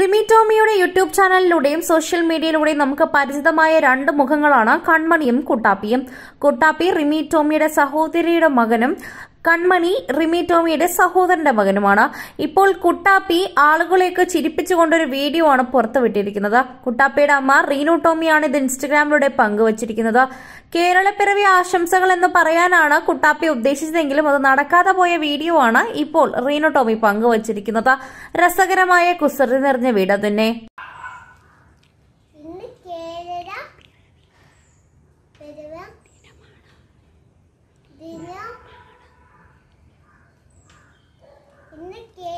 റിമി ടോമിയുടെ യൂട്യൂബ് ചാനലിലൂടെയും സോഷ്യൽ മീഡിയയിലൂടെയും നമുക്ക് പരിചിതമായ രണ്ട് മുഖങ്ങളാണ് കൺമണിയും കുട്ടാപ്പിയും കുട്ടാപ്പി റിമി ടോമിയുടെ സഹോദരിയുടെ മകനും കൺമണി റിമി ടോമിയുടെ സഹോദരന്റെ മകനുമാണ് ഇപ്പോൾ കുട്ടാപ്പി ആളുകളെയൊക്കെ ചിരിപ്പിച്ചുകൊണ്ടൊരു വീഡിയോ ആണ് പുറത്തുവിട്ടിരിക്കുന്നത് കുട്ടാപ്പിയുടെ അമ്മ റീനു ടോമിയാണ് ഇത് ഇൻസ്റ്റഗ്രാമിലൂടെ പങ്കുവച്ചിരിക്കുന്നത് കേരളപ്പിറവി ആശംസകൾ എന്ന് പറയാനാണ് കുട്ടാപ്പി ഉദ്ദേശിച്ചതെങ്കിലും അത് നടക്കാതെ പോയ വീഡിയോ ആണ് ഇപ്പോൾ റീനു ടോമി പങ്കുവച്ചിരിക്കുന്നത് രസകരമായ കുസൃതി നിറഞ്ഞ വീട് തന്നെ இன்னைக்கு